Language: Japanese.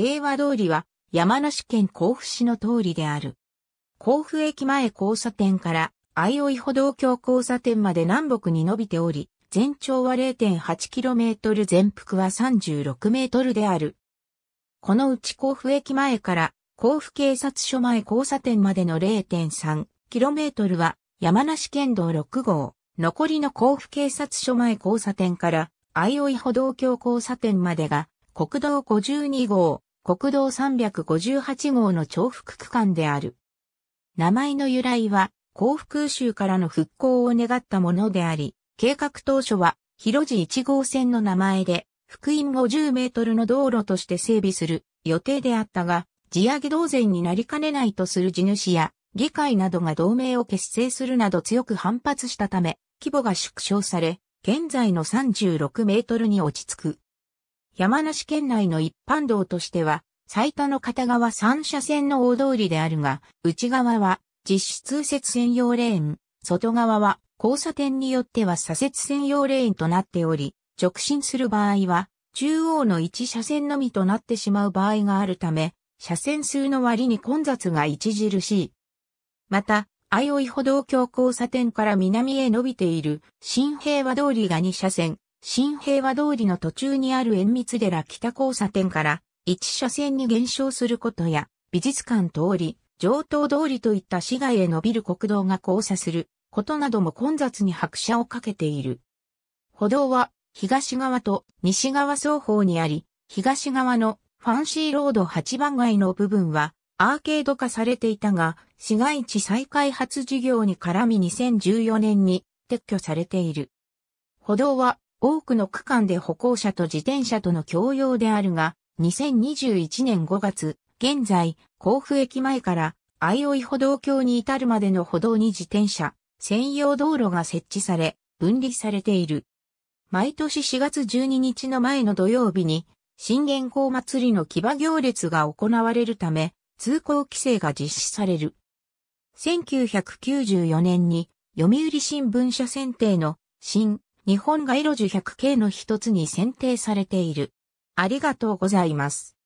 平和通りは山梨県甲府市の通りである。甲府駅前交差点から相生歩道橋交差点まで南北に伸びており、全長は 0.8km 全幅は 36m である。このうち甲府駅前から甲府警察署前交差点までの 0.3km は山梨県道6号、残りの甲府警察署前交差点から相生歩道橋交差点までが国道52号、国道358号の重複区間である。名前の由来は、幸福州からの復興を願ったものであり、計画当初は、広路1号線の名前で、福音50メートルの道路として整備する予定であったが、地上げ同然になりかねないとする地主や、議会などが同盟を結成するなど強く反発したため、規模が縮小され、現在の36メートルに落ち着く。山梨県内の一般道としては、最多の片側3車線の大通りであるが、内側は実施通説専用レーン、外側は交差点によっては左折専用レーンとなっており、直進する場合は、中央の1車線のみとなってしまう場合があるため、車線数の割に混雑が著しい。また、相生歩道橋交差点から南へ伸びている新平和通りが2車線、新平和通りの途中にある縁密寺北交差点から一車線に減少することや、美術館通り、上等通りといった市街へ伸びる国道が交差することなども混雑に拍車をかけている。歩道は東側と西側双方にあり、東側のファンシーロード8番街の部分はアーケード化されていたが、市街地再開発事業に絡み2014年に撤去されている。歩道は多くの区間で歩行者と自転車との共用であるが、2021年5月、現在、甲府駅前から相生歩道橋に至るまでの歩道に自転車、専用道路が設置され、分離されている。毎年4月12日の前の土曜日に、新元号祭りの騎馬行列が行われるため、通行規制が実施される。1994年に、読売新聞社選定の新日本街路樹 100K の一つに選定されている。ありがとうございます。